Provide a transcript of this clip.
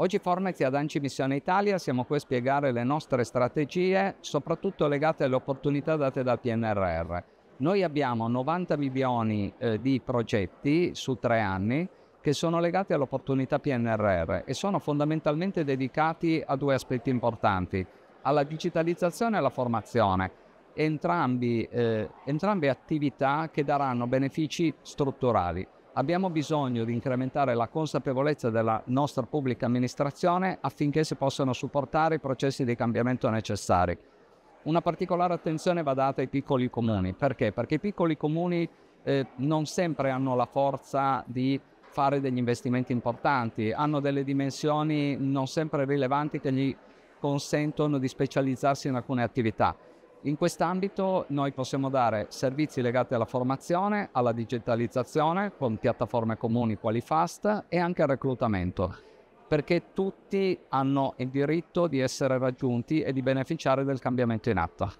Oggi Formetti ad Anci Missione Italia siamo qui a spiegare le nostre strategie, soprattutto legate alle opportunità date dal PNRR. Noi abbiamo 90 milioni eh, di progetti su tre anni che sono legati all'opportunità PNRR e sono fondamentalmente dedicati a due aspetti importanti, alla digitalizzazione e alla formazione, entrambi, eh, entrambe attività che daranno benefici strutturali abbiamo bisogno di incrementare la consapevolezza della nostra pubblica amministrazione affinché si possano supportare i processi di cambiamento necessari. Una particolare attenzione va data ai piccoli comuni, perché? Perché i piccoli comuni eh, non sempre hanno la forza di fare degli investimenti importanti, hanno delle dimensioni non sempre rilevanti che gli consentono di specializzarsi in alcune attività. In quest'ambito noi possiamo dare servizi legati alla formazione, alla digitalizzazione con piattaforme comuni quali Fast e anche al reclutamento, perché tutti hanno il diritto di essere raggiunti e di beneficiare del cambiamento in atto.